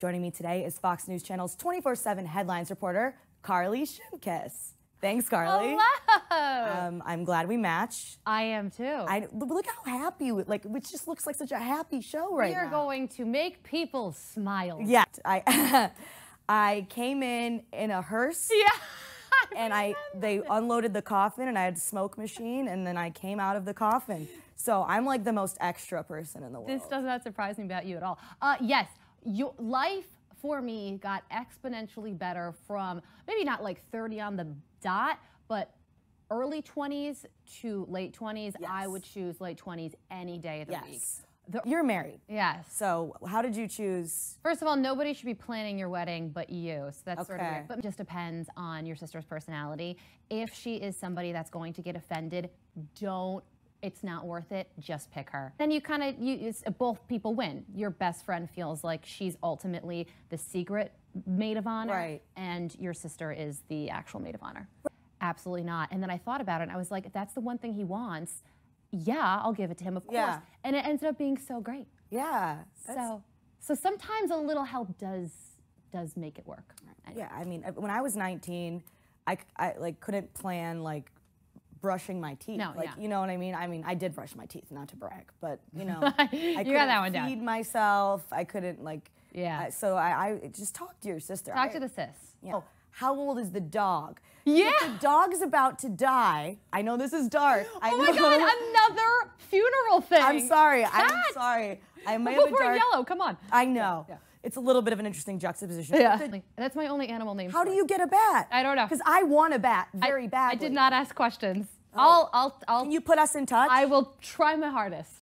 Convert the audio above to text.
Joining me today is Fox News Channel's 24 7 headlines reporter, Carly Shimkiss. Thanks, Carly. Hello. Um, I'm glad we match. I am too. I, look how happy, like, which just looks like such a happy show right now. We are now. going to make people smile. Yeah. I, I came in in a hearse. Yeah. and I, they unloaded the coffin, and I had a smoke machine, and then I came out of the coffin. So I'm like the most extra person in the world. This does not surprise me about you at all. Uh, yes, your life for me got exponentially better from maybe not like 30 on the dot, but early 20s to late 20s. Yes. I would choose late 20s any day of the yes. week. The, You're married. Yes. So how did you choose? First of all, nobody should be planning your wedding but you. So that's okay. sort of weird. But it just depends on your sister's personality. If she is somebody that's going to get offended, don't it's not worth it just pick her then you kind of you both people win your best friend feels like she's ultimately the secret maid of honor right. and your sister is the actual maid of honor absolutely not and then i thought about it and i was like that's the one thing he wants yeah i'll give it to him of course yeah. and it ended up being so great yeah so so sometimes a little help does does make it work anyway. yeah i mean when i was 19 I, I like couldn't plan like brushing my teeth. No, like, yeah. you know what I mean? I mean, I did brush my teeth, not to brag, but you know, I couldn't got that one feed myself. I couldn't like, yeah. so I, I, just talk to your sister. Talk I, to the sis. Yeah. Oh, how old is the dog? Yeah. If the dog's about to die. I know this is dark. I oh my know. God, another funeral thing. I'm sorry. I'm sorry. I might well, have a dark. yellow, come on. I know. Yeah it's a little bit of an interesting juxtaposition. Yeah, the, that's my only animal name. How do you get a bat? I don't know. Because I want a bat very I, badly. I did not ask questions. Oh. I'll, I'll, I'll. Can you put us in touch? I will try my hardest.